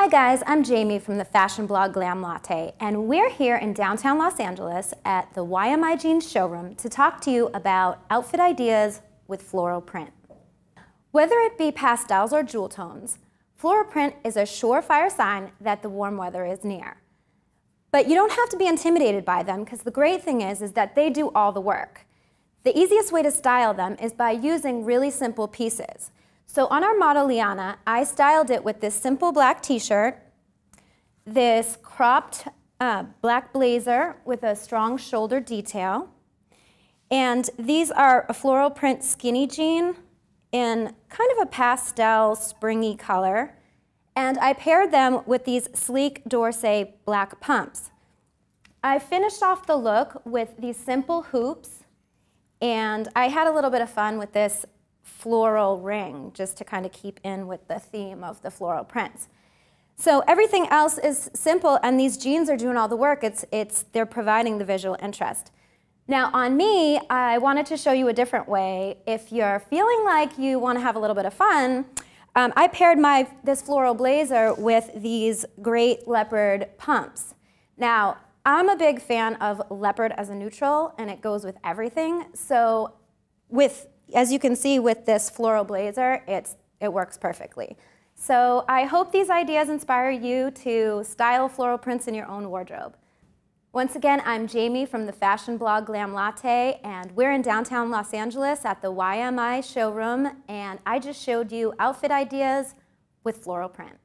Hi guys, I'm Jamie from the fashion blog Glam Latte, and we're here in downtown Los Angeles at the YMI Jeans showroom to talk to you about outfit ideas with floral print. Whether it be pastels or jewel tones, floral print is a surefire sign that the warm weather is near. But you don't have to be intimidated by them because the great thing is, is that they do all the work. The easiest way to style them is by using really simple pieces. So on our model Liana, I styled it with this simple black t-shirt, this cropped uh, black blazer with a strong shoulder detail, and these are a floral print skinny jean in kind of a pastel springy color, and I paired them with these sleek Dorsey black pumps. I finished off the look with these simple hoops, and I had a little bit of fun with this floral ring, just to kind of keep in with the theme of the floral prints. So everything else is simple, and these jeans are doing all the work. It's, it's, they're providing the visual interest. Now on me, I wanted to show you a different way. If you're feeling like you want to have a little bit of fun, um, I paired my, this floral blazer with these great leopard pumps. Now, I'm a big fan of leopard as a neutral, and it goes with everything. So with as you can see with this floral blazer, it's, it works perfectly. So I hope these ideas inspire you to style floral prints in your own wardrobe. Once again, I'm Jamie from the fashion blog Glam Latte, and we're in downtown Los Angeles at the YMI showroom, and I just showed you outfit ideas with floral print.